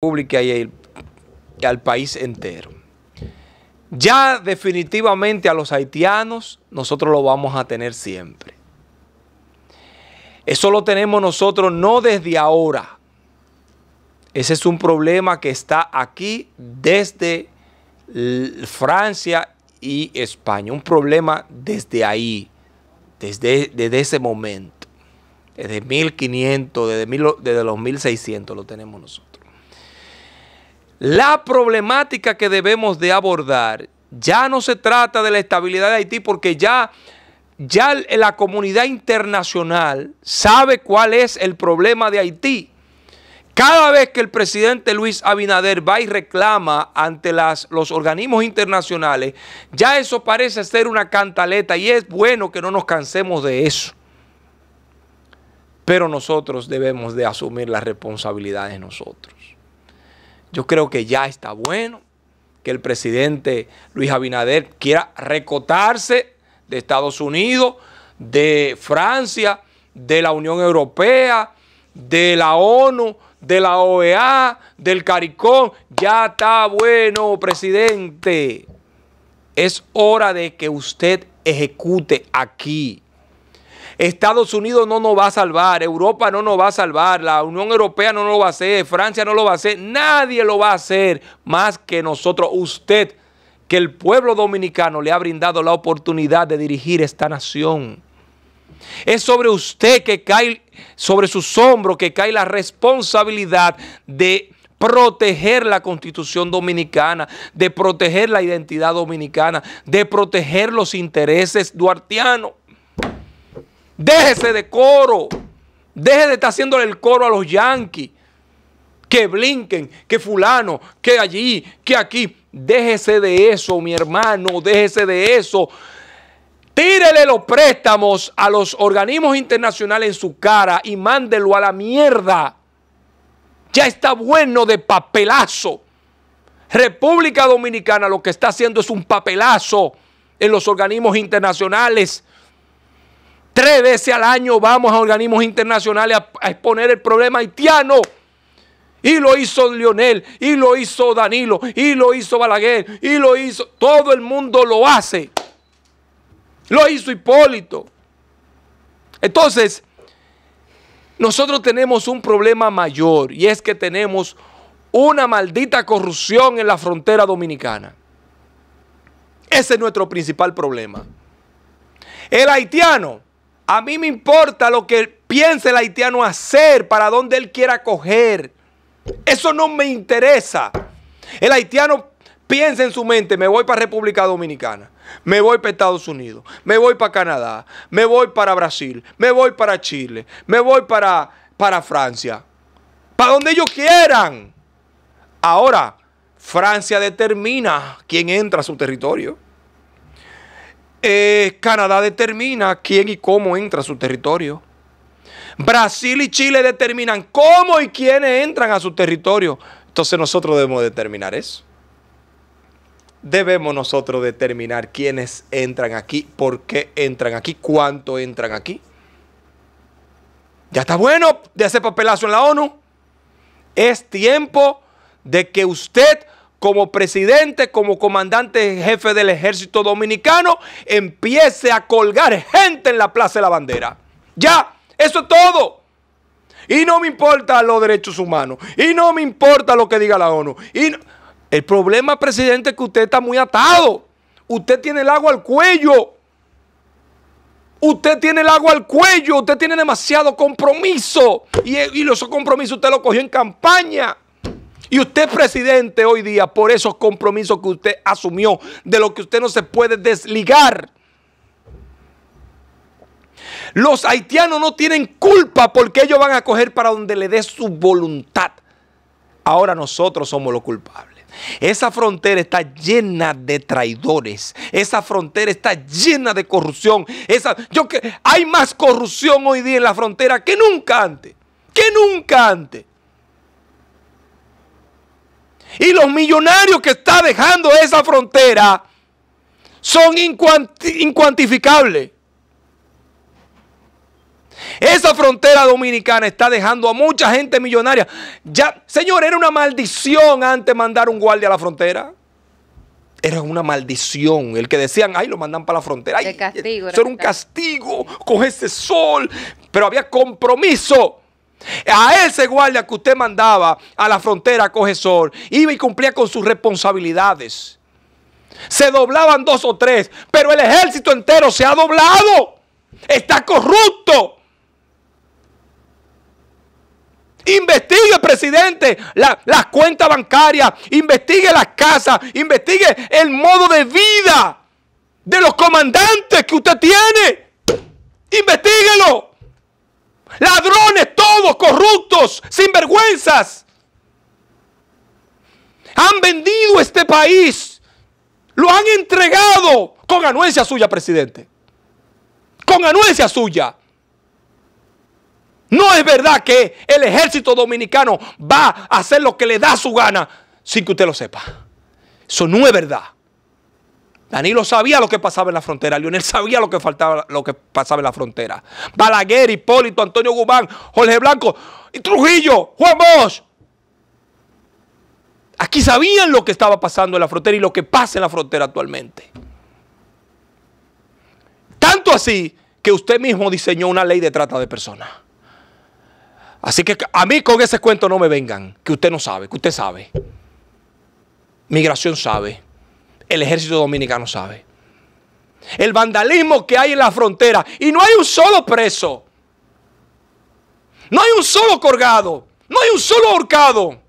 ...pública y, al país entero. Ya definitivamente a los haitianos nosotros lo vamos a tener siempre. Eso lo tenemos nosotros no desde ahora. Ese es un problema que está aquí desde Francia y España. Un problema desde ahí, desde, desde ese momento. Desde 1500, desde, desde los 1600 lo tenemos nosotros. La problemática que debemos de abordar ya no se trata de la estabilidad de Haití porque ya, ya la comunidad internacional sabe cuál es el problema de Haití. Cada vez que el presidente Luis Abinader va y reclama ante las, los organismos internacionales, ya eso parece ser una cantaleta y es bueno que no nos cansemos de eso. Pero nosotros debemos de asumir la responsabilidad de nosotros. Yo creo que ya está bueno que el presidente Luis Abinader quiera recotarse de Estados Unidos, de Francia, de la Unión Europea, de la ONU, de la OEA, del CARICOM. Ya está bueno, presidente. Es hora de que usted ejecute aquí Estados Unidos no nos va a salvar, Europa no nos va a salvar, la Unión Europea no nos va a hacer, Francia no lo va a hacer, nadie lo va a hacer más que nosotros, usted, que el pueblo dominicano le ha brindado la oportunidad de dirigir esta nación. Es sobre usted que cae, sobre sus hombros que cae la responsabilidad de proteger la constitución dominicana, de proteger la identidad dominicana, de proteger los intereses duartianos. Déjese de coro. Deje de estar haciéndole el coro a los yanquis. Que blinquen, que fulano, que allí, que aquí. Déjese de eso, mi hermano. Déjese de eso. Tírele los préstamos a los organismos internacionales en su cara y mándelo a la mierda. Ya está bueno de papelazo. República Dominicana lo que está haciendo es un papelazo en los organismos internacionales. Tres veces al año vamos a organismos internacionales a, exponer el problema haitiano. Y lo hizo Lionel, y lo hizo Danilo, y lo hizo Balaguer, y lo hizo. Todo el mundo lo hace. Lo hizo Hipólito. Entonces, nosotros tenemos un problema mayor y es que tenemos una maldita corrupción en la frontera dominicana. Ese es nuestro principal problema. El haitiano a mí me importa lo que piense el haitiano hacer, para dónde él quiera coger. Eso no me interesa. El haitiano piensa en su mente, me voy para República Dominicana, me voy para Estados Unidos, me voy para Canadá, me voy para Brasil, me voy para Chile, me voy para, para Francia. Para donde ellos quieran. Ahora, Francia determina quién entra a su territorio. Eh, Canadá determina quién y cómo entra a su territorio. Brasil y Chile determinan cómo y quiénes entran a su territorio. Entonces nosotros debemos determinar eso. Debemos nosotros determinar quiénes entran aquí, por qué entran aquí, cuánto entran aquí. Ya está bueno de hacer papelazo en la ONU. Es tiempo de que usted como presidente, como comandante jefe del ejército dominicano, empiece a colgar gente en la Plaza de la Bandera. Ya, eso es todo. Y no me importa los derechos humanos. Y no me importa lo que diga la ONU. Y El problema, presidente, es que usted está muy atado. Usted tiene el agua al cuello. Usted tiene el agua al cuello. Usted tiene demasiado compromiso. Y, y esos compromisos usted los cogió en campaña. Y usted, presidente, hoy día, por esos compromisos que usted asumió, de lo que usted no se puede desligar. Los haitianos no tienen culpa porque ellos van a coger para donde le dé su voluntad. Ahora nosotros somos los culpables. Esa frontera está llena de traidores. Esa frontera está llena de corrupción. Esa, yo que, hay más corrupción hoy día en la frontera que nunca antes. Que nunca antes. Y los millonarios que está dejando esa frontera son incuantificables. Esa frontera dominicana está dejando a mucha gente millonaria. Ya, señor, era una maldición antes mandar un guardia a la frontera. Era una maldición. El que decían, ay, lo mandan para la frontera. eso era un castigo con ese sol. Pero había compromiso. A ese guardia que usted mandaba a la frontera Cogesor, iba y cumplía con sus responsabilidades. Se doblaban dos o tres, pero el ejército entero se ha doblado. Está corrupto. Investigue, presidente, las cuentas bancarias, investigue las casas, investigue el modo de vida de los comandantes que usted tiene. Investíguelo. Ladrones todos, corruptos, sinvergüenzas. Han vendido este país. Lo han entregado con anuencia suya, presidente. Con anuencia suya. No es verdad que el ejército dominicano va a hacer lo que le da su gana sin que usted lo sepa. Eso no es verdad. Danilo sabía lo que pasaba en la frontera, Lionel sabía lo que, faltaba, lo que pasaba en la frontera. Balaguer, Hipólito, Antonio Guzmán, Jorge Blanco, y Trujillo, Juan Bosch. Aquí sabían lo que estaba pasando en la frontera y lo que pasa en la frontera actualmente. Tanto así que usted mismo diseñó una ley de trata de personas. Así que a mí con ese cuento no me vengan, que usted no sabe, que usted sabe. Migración sabe el ejército dominicano sabe. El vandalismo que hay en la frontera. Y no hay un solo preso. No hay un solo colgado. No hay un solo ahorcado.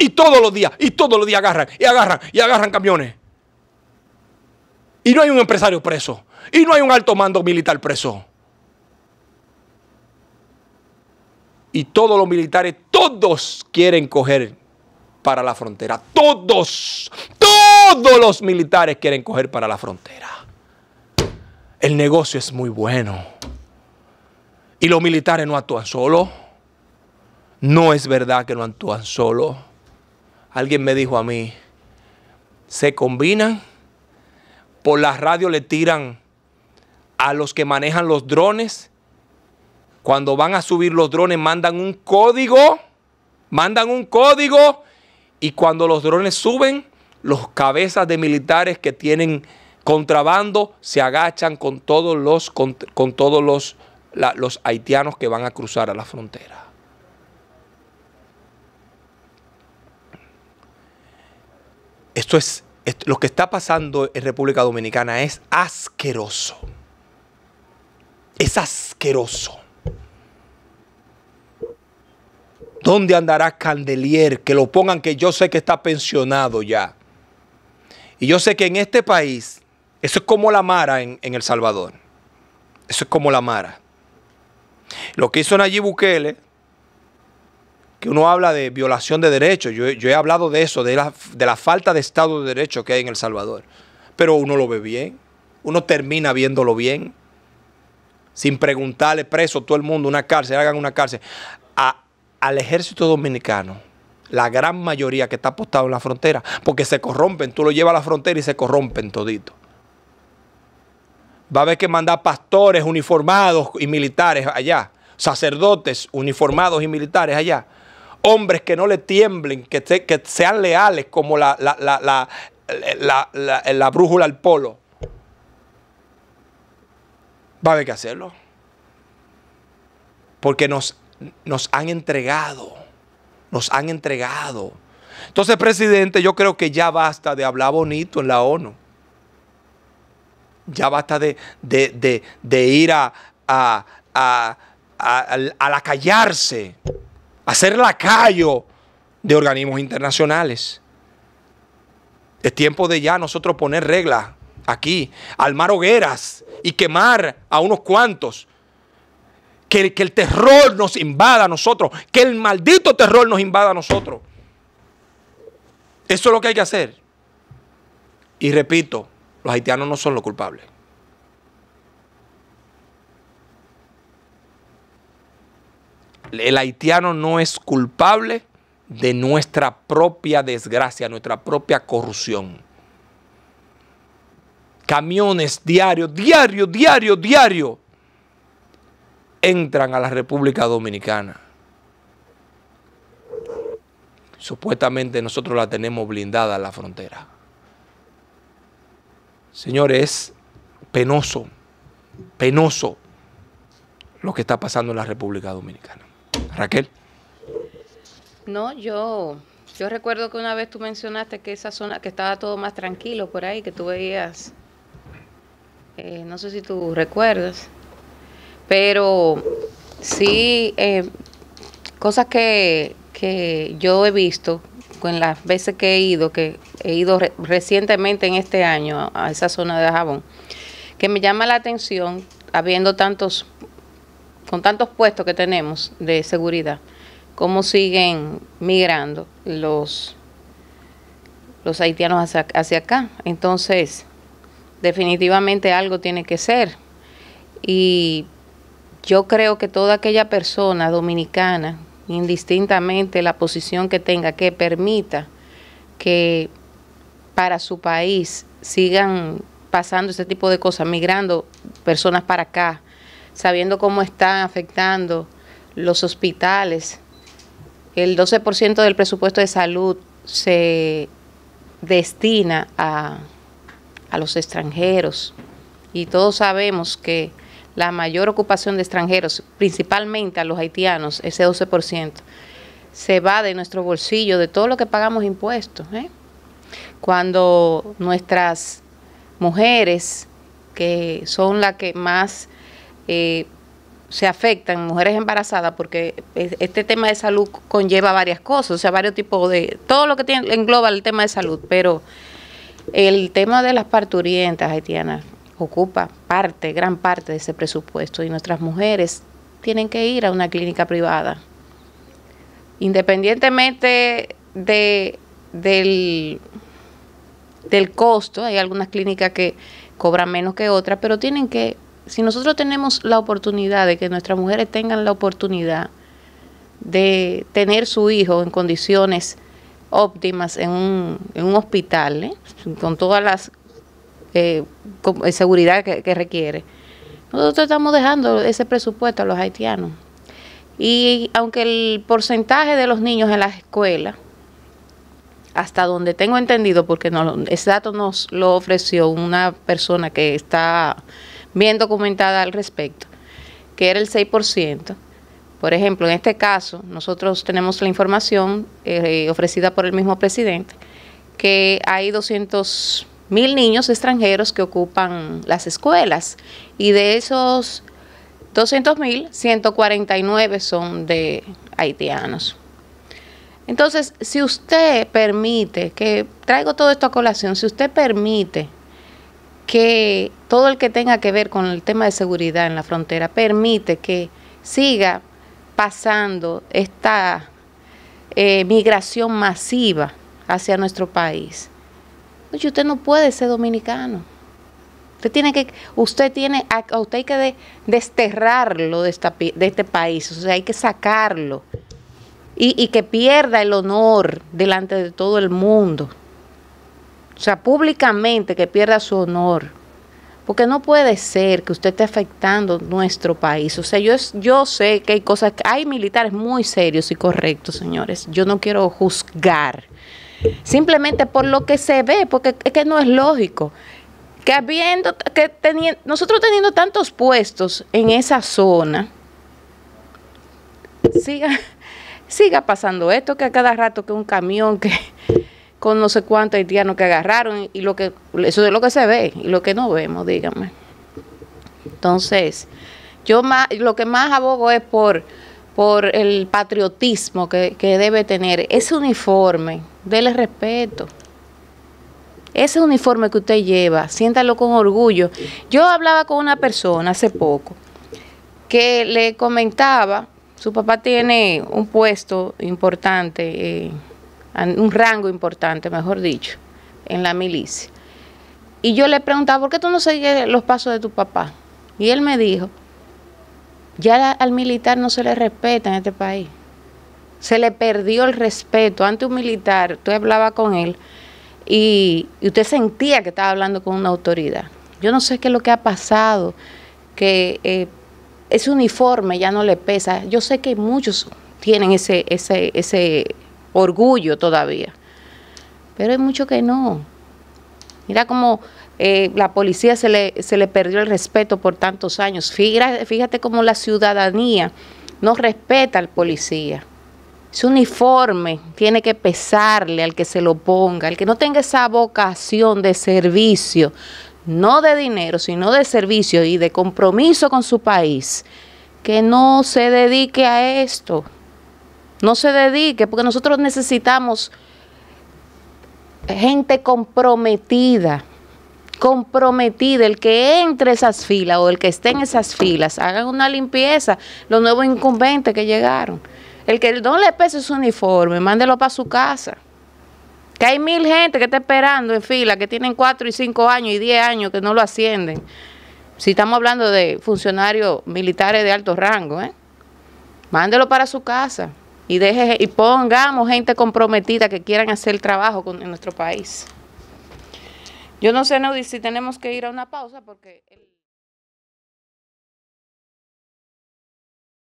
Y todos los días, y todos los días agarran, y agarran, y agarran camiones. Y no hay un empresario preso. Y no hay un alto mando militar preso. Y todos los militares, todos quieren coger para la frontera. Todos, todos los militares quieren coger para la frontera. El negocio es muy bueno. Y los militares no actúan solo. No es verdad que no actúan solo. Alguien me dijo a mí, se combinan, por la radio le tiran a los que manejan los drones. Cuando van a subir los drones mandan un código, mandan un código y cuando los drones suben, los cabezas de militares que tienen contrabando se agachan con todos los, con, todos los, los haitianos que van a cruzar a la frontera. Esto es, lo que está pasando en República Dominicana es asqueroso. Es asqueroso. ¿Dónde andará Candelier? Que lo pongan, que yo sé que está pensionado ya. Y yo sé que en este país, eso es como la Mara en, El Salvador. Eso es como la Mara. Lo que hizo Nayib Bukele, que uno habla de violación de derechos, yo, he hablado de eso, de la, falta de Estado de Derecho que hay en El Salvador. Pero uno lo ve bien, uno termina viéndolo bien, sin preguntarle preso todo el mundo, una cárcel, hagan una cárcel. A, al ejército dominicano, la gran mayoría que está apostado en la frontera, porque se corrompen, tú lo llevas a la frontera y se corrompen todito. Va a haber que mandar pastores uniformados y militares allá, sacerdotes uniformados y militares allá, hombres que no le tiemblen, que, sean leales como la, la brújula al polo. Va a haber que hacerlo. Porque nos nos han entregado, nos han entregado. Entonces, presidente, yo creo que ya basta de hablar bonito en la ONU. Ya basta de, ir a, a, a, a, la callarse, hacer lacayo de organismos internacionales. Es tiempo de ya nosotros poner reglas aquí, armar hogueras y quemar a unos cuantos que, el terror nos invada a nosotros, que el maldito terror nos invada a nosotros. Eso es lo que hay que hacer. Y repito, los haitianos no son los culpables. El haitiano no es culpable de nuestra propia desgracia, nuestra propia corrupción. Camiones diario, diario, diario, diario entran a la República Dominicana. Supuestamente nosotros la tenemos blindada en la frontera. Señores, es penoso, penoso lo que está pasando en la República Dominicana. Raquel. No, yo, yo recuerdo que una vez tú mencionaste que esa zona, que estaba todo más tranquilo por ahí, que tú veías, eh, no sé si tú recuerdas, pero sí, eh, cosas que, yo he visto con las veces que he ido, que he ido recientemente en este año a, esa zona de Jabón, que me llama la atención, habiendo tantos, con tantos puestos que tenemos de seguridad, cómo siguen migrando los, los haitianos hacia, hacia acá. Entonces, definitivamente algo tiene que ser. Y yo creo que toda aquella persona dominicana, indistintamente la posición que tenga, que permita que para su país sigan pasando ese tipo de cosas, migrando personas para acá, sabiendo cómo están afectando los hospitales. El 12% del presupuesto de salud se destina a, a los extranjeros y todos sabemos que la mayor ocupación de extranjeros, principalmente a los haitianos, ese 12%, se va de nuestro bolsillo, de todo lo que pagamos impuestos. ¿eh? Cuando nuestras mujeres, que son las que más eh, se afectan, mujeres embarazadas, porque este tema de salud conlleva varias cosas, o sea, varios tipos de... Todo lo que tiene, engloba el tema de salud, pero el tema de las parturientas haitianas ocupa parte, gran parte de ese presupuesto y nuestras mujeres tienen que ir a una clínica privada. Independientemente de, del, del costo, hay algunas clínicas que cobran menos que otras, pero tienen que, si nosotros tenemos la oportunidad de que nuestras mujeres tengan la oportunidad de tener su hijo en condiciones óptimas en un, hospital, ¿eh? con todas las eh, eh, seguridad que, requiere. Nosotros estamos dejando ese presupuesto a los haitianos. Y aunque el porcentaje de los niños en las escuelas, hasta donde tengo entendido, porque ese dato nos lo ofreció una persona que está bien documentada al respecto, que era el 6%. Por ejemplo, en este caso, nosotros tenemos la información eh, ofrecida por el mismo presidente, que hay 200 mil niños extranjeros que ocupan las escuelas y de esos 200 mil, 149 son de haitianos. Entonces, si usted permite, que traigo todo esto a colación, si usted permite que todo el que tenga que ver con el tema de seguridad en la frontera, permite que siga pasando esta eh, migración masiva hacia nuestro país, pues, usted no puede ser dominicano. Usted tiene que, usted tiene, usted hay que desterrarlo de, este país, o sea, hay que sacarlo y, que pierda el honor delante de todo el mundo. O sea, públicamente que pierda su honor. Porque no puede ser que usted esté afectando nuestro país. O sea, yo, yo sé que hay cosas, hay militares muy serios y correctos, señores. Yo no quiero juzgar simplemente por lo que se ve, porque es que no es lógico. Que habiendo, que teniendo, nosotros teniendo tantos puestos en esa zona, siga, siga pasando esto, que a cada rato que un camión que con no sé cuántos haitianos que agarraron y lo que eso es lo que se ve y lo que no vemos, dígame. Entonces, yo más, lo que más abogo es por por el patriotismo que, debe tener. Ese uniforme, dele respeto. Ese uniforme que usted lleva, siéntalo con orgullo. Yo hablaba con una persona hace poco que le comentaba, su papá tiene un puesto importante, eh, un rango importante, mejor dicho, en la milicia. Y yo le preguntaba, ¿por qué tú no sigues los pasos de tu papá? Y él me dijo, ya al militar no se le respeta en este país. Se le perdió el respeto. Antes un militar, tú hablaba con él y, usted sentía que estaba hablando con una autoridad. Yo no sé qué es lo que ha pasado, que eh, ese uniforme ya no le pesa. Yo sé que muchos tienen ese, ese, ese orgullo todavía, pero hay muchos que no. Mira cómo... Eh, la policía se le, se le perdió el respeto por tantos años. Fíjate, fíjate cómo la ciudadanía no respeta al policía. Su uniforme tiene que pesarle al que se lo ponga, al que no tenga esa vocación de servicio, no de dinero, sino de servicio y de compromiso con su país, que no se dedique a esto, no se dedique, porque nosotros necesitamos gente comprometida comprometida, el que entre esas filas o el que esté en esas filas, hagan una limpieza, los nuevos incumbentes que llegaron. El que no le pese su uniforme, mándelo para su casa. Que hay mil gente que está esperando en fila, que tienen cuatro y cinco años y diez años que no lo ascienden. Si estamos hablando de funcionarios militares de alto rango, ¿eh? mándelo para su casa y, deje, y pongamos gente comprometida que quieran hacer trabajo con, en nuestro país. Yo no sé, Neudi, si tenemos que ir a una pausa porque... El...